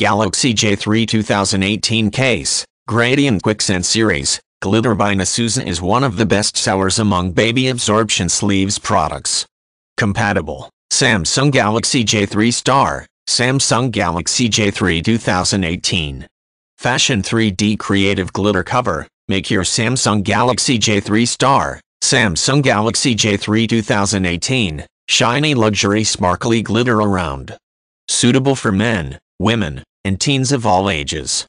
Galaxy J3 2018 case, Gradient Quicksand Series, Glitter by Nasusa is one of the best sellers among baby absorption sleeves products. Compatible, Samsung Galaxy J3 Star, Samsung Galaxy J3 2018. Fashion 3D Creative Glitter Cover, make your Samsung Galaxy J3 Star, Samsung Galaxy J3 2018, shiny luxury sparkly glitter around. Suitable for men, women, and teens of all ages.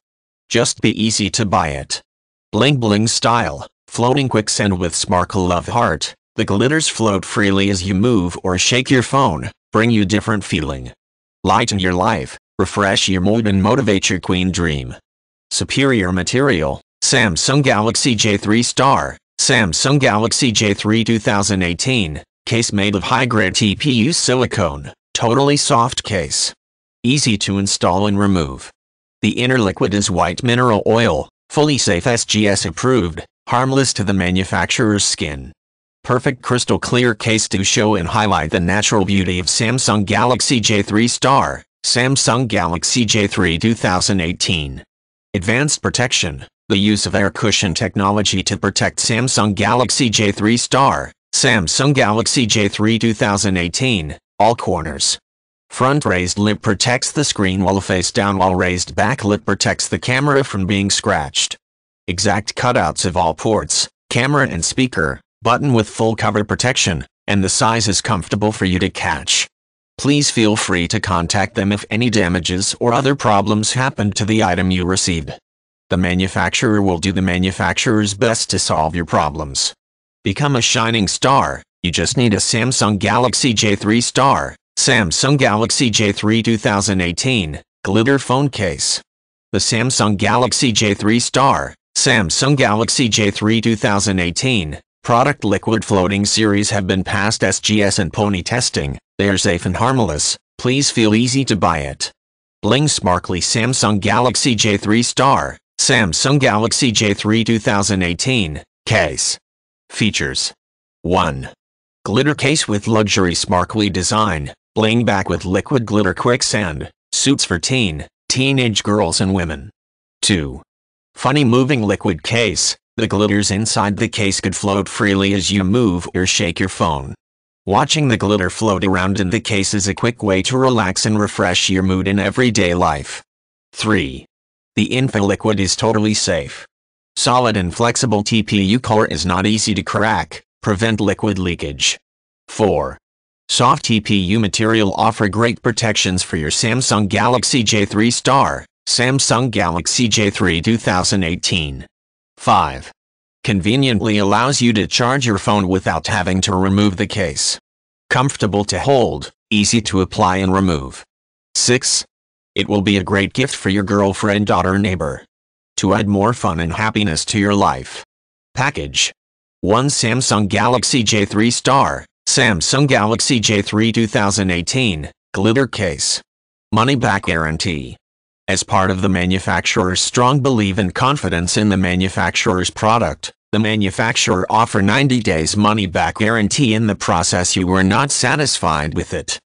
Just be easy to buy it. Bling bling style, floating quicksand with sparkle of heart, the glitters float freely as you move or shake your phone, bring you different feeling. Lighten your life, refresh your mood and motivate your queen dream. Superior material, Samsung Galaxy J3 Star, Samsung Galaxy J3 2018, case made of high-grade TPU silicone, totally soft case easy to install and remove. The inner liquid is white mineral oil, fully safe SGS approved, harmless to the manufacturer's skin. Perfect crystal clear case to show and highlight the natural beauty of Samsung Galaxy J3 Star, Samsung Galaxy J3 2018. Advanced protection, the use of air cushion technology to protect Samsung Galaxy J3 Star, Samsung Galaxy J3 2018, all corners. Front raised lip protects the screen while face down while raised back lip protects the camera from being scratched. Exact cutouts of all ports, camera and speaker, button with full cover protection, and the size is comfortable for you to catch. Please feel free to contact them if any damages or other problems happen to the item you received. The manufacturer will do the manufacturer's best to solve your problems. Become a shining star, you just need a Samsung Galaxy J3 Star. Samsung Galaxy J3 2018 Glitter Phone Case The Samsung Galaxy J3 Star, Samsung Galaxy J3 2018 product liquid floating series have been passed SGS and pony testing, they are safe and harmless, please feel easy to buy it. Bling Sparkly Samsung Galaxy J3 Star, Samsung Galaxy J3 2018, Case. Features 1. Glitter case with luxury sparkly design, Bling back with liquid glitter quicksand, suits for teen, teenage girls and women. 2. Funny moving liquid case, the glitters inside the case could float freely as you move or shake your phone. Watching the glitter float around in the case is a quick way to relax and refresh your mood in everyday life. 3. The infoliquid is totally safe. Solid and flexible TPU core is not easy to crack, prevent liquid leakage. 4. Soft TPU material offer great protections for your Samsung Galaxy J3 Star, Samsung Galaxy J3 2018. 5. Conveniently allows you to charge your phone without having to remove the case. Comfortable to hold, easy to apply and remove. 6. It will be a great gift for your girlfriend, daughter, neighbor. To add more fun and happiness to your life. Package 1 Samsung Galaxy J3 Star, Samsung Galaxy J3 2018 Glitter Case Money Back Guarantee As part of the manufacturer's strong belief and confidence in the manufacturer's product, the manufacturer offer 90 days money back guarantee in the process you were not satisfied with it.